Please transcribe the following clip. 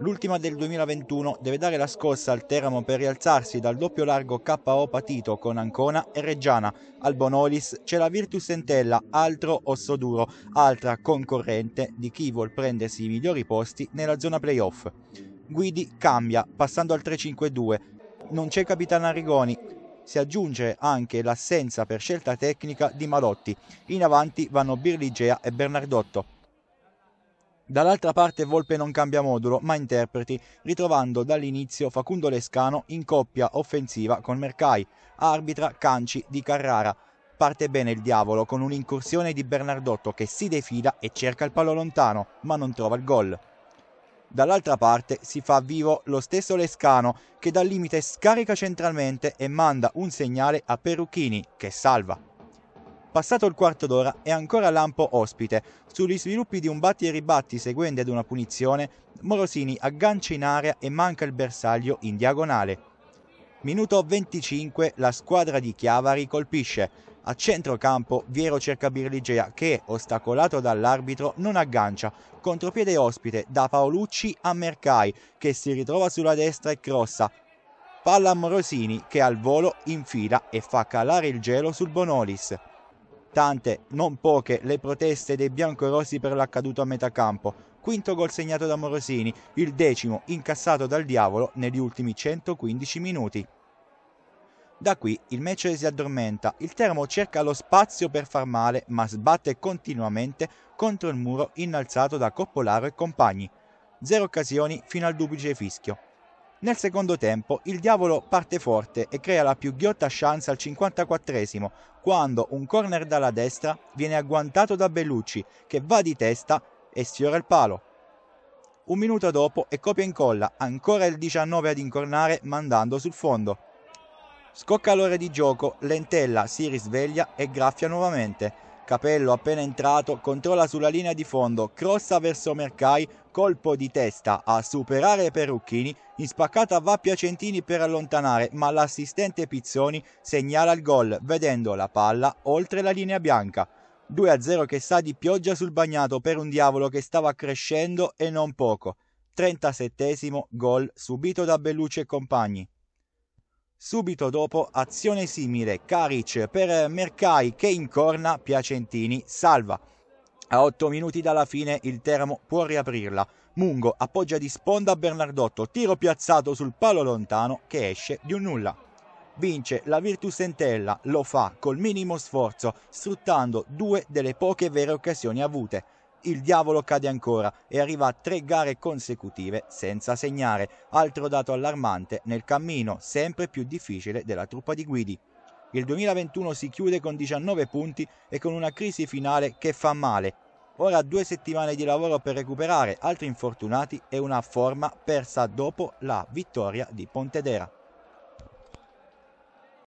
L'ultima del 2021 deve dare la scossa al Teramo per rialzarsi dal doppio largo KO patito con Ancona e Reggiana. Al Bonolis c'è la Virtus Entella, altro osso duro, altra concorrente di chi vuol prendersi i migliori posti nella zona playoff. Guidi cambia, passando al 3-5-2. Non c'è Capitano Arrigoni, si aggiunge anche l'assenza per scelta tecnica di Malotti. In avanti vanno Birligea e Bernardotto. Dall'altra parte Volpe non cambia modulo, ma interpreti, ritrovando dall'inizio Facundo Lescano in coppia offensiva con Mercai, arbitra Canci di Carrara. Parte bene il diavolo con un'incursione di Bernardotto che si defila e cerca il palo lontano, ma non trova il gol. Dall'altra parte si fa vivo lo stesso Lescano che dal limite scarica centralmente e manda un segnale a Perucchini che salva. Passato il quarto d'ora è ancora Lampo ospite. Sugli sviluppi di un batti e ribatti seguendo ad una punizione, Morosini aggancia in area e manca il bersaglio in diagonale. Minuto 25 la squadra di Chiavari colpisce. A centrocampo Viero cerca Birligea che, ostacolato dall'arbitro, non aggancia. Contropiede ospite da Paolucci a Mercai che si ritrova sulla destra e crossa. Palla a Morosini che al volo infila e fa calare il gelo sul Bonolis. Tante, non poche, le proteste dei biancorossi per l'accaduto a metà campo. Quinto gol segnato da Morosini, il decimo incassato dal diavolo negli ultimi 115 minuti. Da qui il match si addormenta, il termo cerca lo spazio per far male ma sbatte continuamente contro il muro innalzato da Coppolaro e compagni. Zero occasioni fino al duplice fischio. Nel secondo tempo il diavolo parte forte e crea la più ghiotta chance al 54esimo, quando un corner dalla destra viene agguantato da Bellucci che va di testa e sfiora il palo. Un minuto dopo è copia e incolla, ancora il 19 ad incornare mandando sul fondo. Scocca l'ora di gioco, Lentella si risveglia e graffia nuovamente. Capello appena entrato controlla sulla linea di fondo, crossa verso Mercai, colpo di testa a superare Perucchini, in spaccata va Piacentini per allontanare, ma l'assistente Pizzoni segnala il gol vedendo la palla oltre la linea bianca. 2-0 che sta di pioggia sul bagnato per un diavolo che stava crescendo e non poco. 37 gol subito da Bellucci e compagni. Subito dopo azione simile, Karic per Mercai che incorna, Piacentini salva. A 8 minuti dalla fine il Teramo può riaprirla. Mungo appoggia di sponda a Bernardotto, tiro piazzato sul palo lontano che esce di un nulla. Vince la Virtus Entella, lo fa col minimo sforzo, sfruttando due delle poche vere occasioni avute il diavolo cade ancora e arriva a tre gare consecutive senza segnare, altro dato allarmante nel cammino sempre più difficile della truppa di guidi. Il 2021 si chiude con 19 punti e con una crisi finale che fa male. Ora due settimane di lavoro per recuperare altri infortunati e una forma persa dopo la vittoria di Pontedera.